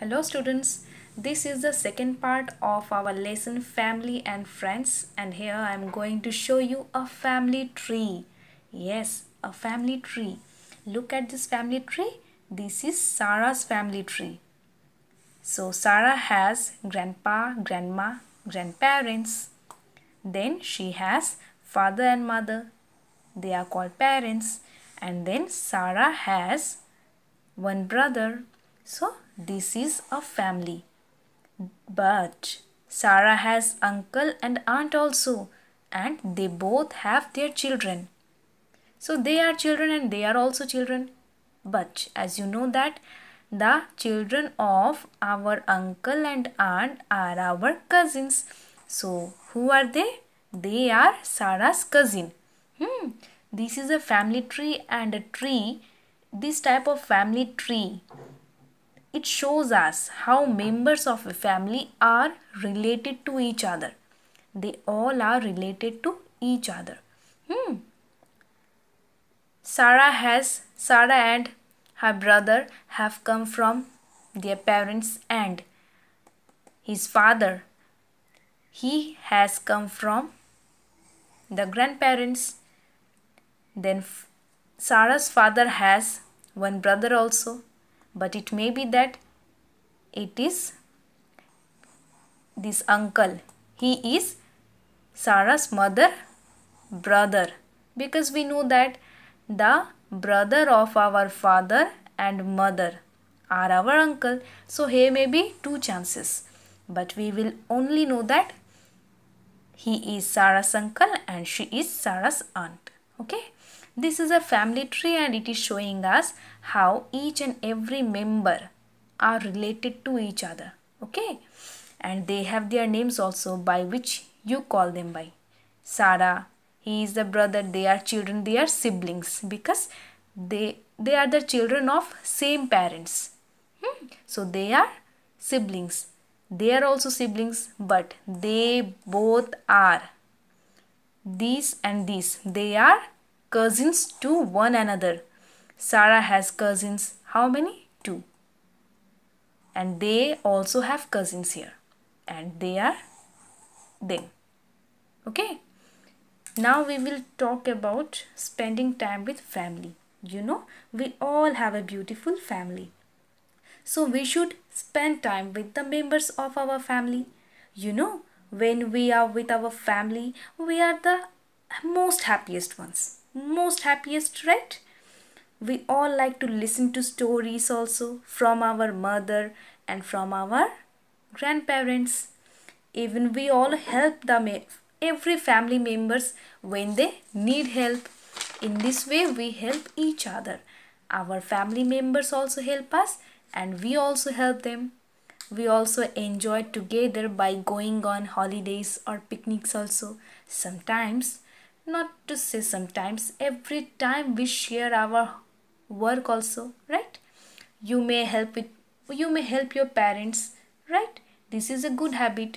Hello students, this is the second part of our lesson family and friends and here I am going to show you a family tree. Yes, a family tree. Look at this family tree. This is Sarah's family tree. So Sarah has grandpa, grandma, grandparents. Then she has father and mother. They are called parents. And then Sarah has one brother so this is a family. But Sarah has uncle and aunt also and they both have their children. So they are children and they are also children. But as you know that the children of our uncle and aunt are our cousins. So who are they? They are Sarah's cousin. Hmm. This is a family tree and a tree. This type of family tree it shows us how members of a family are related to each other. They all are related to each other. Hmm. Sarah has Sarah and her brother have come from their parents and his father. He has come from the grandparents. Then Sarah's father has one brother also but it may be that it is this uncle he is sarah's mother brother because we know that the brother of our father and mother are our uncle so here may be two chances but we will only know that he is sarah's uncle and she is sarah's aunt okay this is a family tree and it is showing us how each and every member are related to each other. Okay. And they have their names also by which you call them by. Sarah, he is the brother, they are children, they are siblings because they, they are the children of same parents. Hmm. So they are siblings. They are also siblings but they both are these and these. They are cousins to one another. Sarah has cousins. How many? Two. And they also have cousins here. And they are them. Okay. Now we will talk about spending time with family. You know, we all have a beautiful family. So we should spend time with the members of our family. You know, when we are with our family, we are the most happiest ones most happiest, right? We all like to listen to stories also from our mother and from our grandparents. Even we all help the every family members when they need help. In this way, we help each other. Our family members also help us and we also help them. We also enjoy together by going on holidays or picnics also. Sometimes not to say sometimes every time we share our work also right you may help it you may help your parents right this is a good habit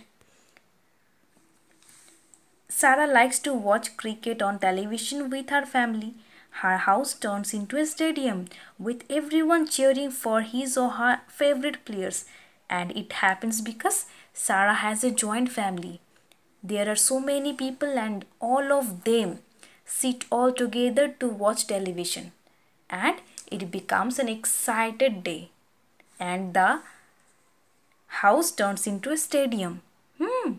sarah likes to watch cricket on television with her family her house turns into a stadium with everyone cheering for his or her favorite players and it happens because sarah has a joint family there are so many people and all of them sit all together to watch television and it becomes an excited day and the house turns into a stadium. Hmm,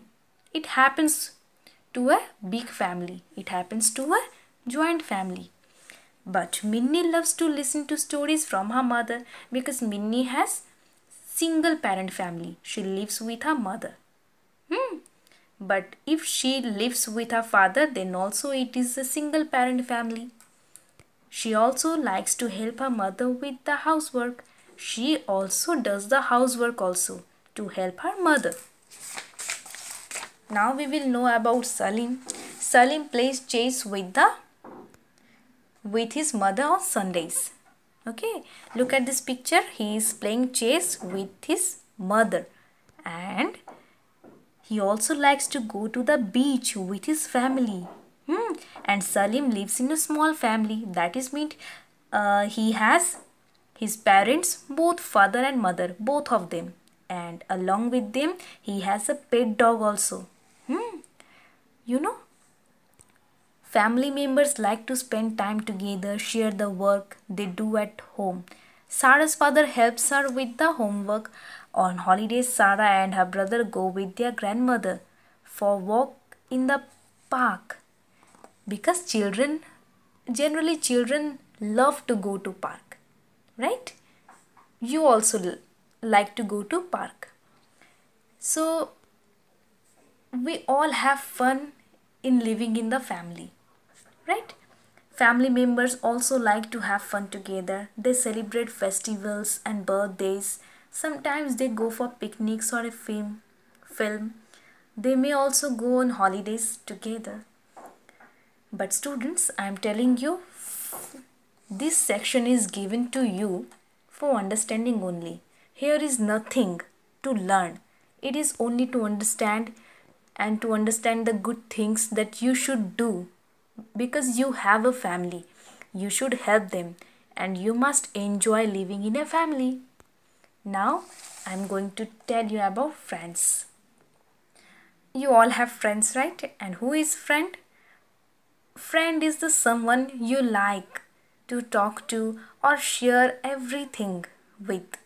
it happens to a big family. It happens to a joint family. But Minnie loves to listen to stories from her mother because Minnie has single parent family. She lives with her mother but if she lives with her father then also it is a single parent family. She also likes to help her mother with the housework. She also does the housework also to help her mother. Now we will know about Salim. Salim plays chess with the with his mother on Sundays. Okay, look at this picture. He is playing chess with his mother and he also likes to go to the beach with his family. Hmm. And Salim lives in a small family. That is meant uh, he has his parents, both father and mother, both of them. And along with them, he has a pet dog also. Hmm. You know, Family members like to spend time together, share the work they do at home. Sara's father helps her with the homework on holidays, Sarah and her brother go with their grandmother for walk in the park because children generally children love to go to park right you also like to go to park so we all have fun in living in the family right family members also like to have fun together they celebrate festivals and birthdays Sometimes they go for picnics or a film. film. They may also go on holidays together. But students, I am telling you, this section is given to you for understanding only. Here is nothing to learn. It is only to understand and to understand the good things that you should do because you have a family. You should help them and you must enjoy living in a family. Now I'm going to tell you about friends. You all have friends, right? And who is friend? Friend is the someone you like to talk to or share everything with.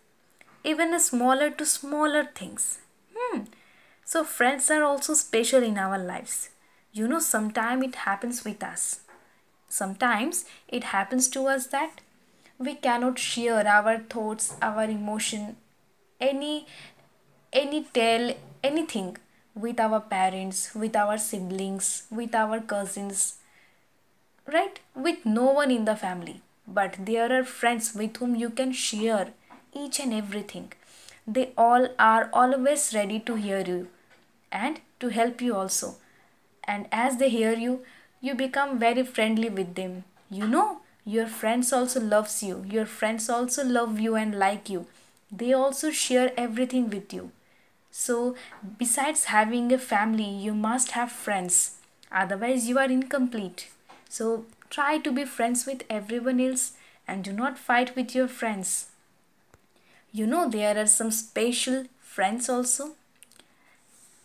Even smaller to smaller things. Hmm. So friends are also special in our lives. You know, sometimes it happens with us. Sometimes it happens to us that we cannot share our thoughts our emotion any any tell anything with our parents with our siblings with our cousins right with no one in the family but there are friends with whom you can share each and everything they all are always ready to hear you and to help you also and as they hear you you become very friendly with them you know your friends also loves you. Your friends also love you and like you. They also share everything with you. So besides having a family, you must have friends. Otherwise you are incomplete. So try to be friends with everyone else and do not fight with your friends. You know there are some special friends also.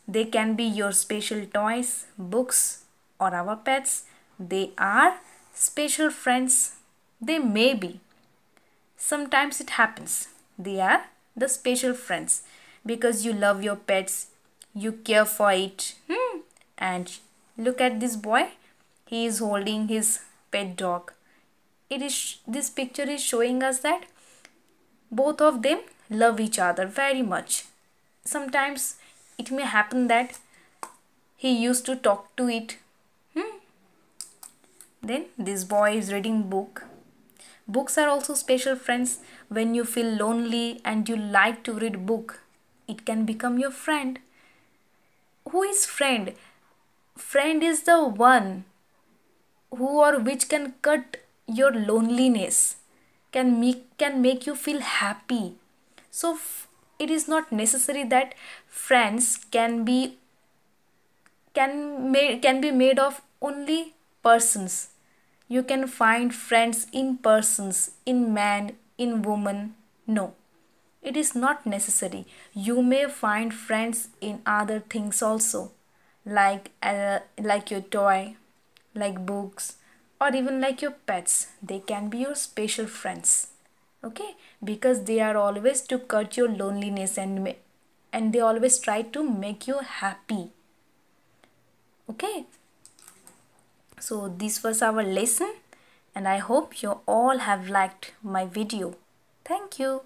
They can be your special toys, books or our pets. They are Special friends, they may be. Sometimes it happens. They are the special friends because you love your pets, you care for it. Hmm. And look at this boy. He is holding his pet dog. It is this picture is showing us that both of them love each other very much. Sometimes it may happen that he used to talk to it then this boy is reading book. Books are also special friends. When you feel lonely and you like to read book, it can become your friend. Who is friend? Friend is the one who or which can cut your loneliness, can make can make you feel happy. So it is not necessary that friends can be can, may, can be made of only persons you can find friends in persons, in man, in woman. No, it is not necessary. You may find friends in other things also, like, uh, like your toy, like books, or even like your pets. They can be your special friends. Okay? Because they are always to cut your loneliness and, and they always try to make you happy okay so this was our lesson and I hope you all have liked my video. Thank you.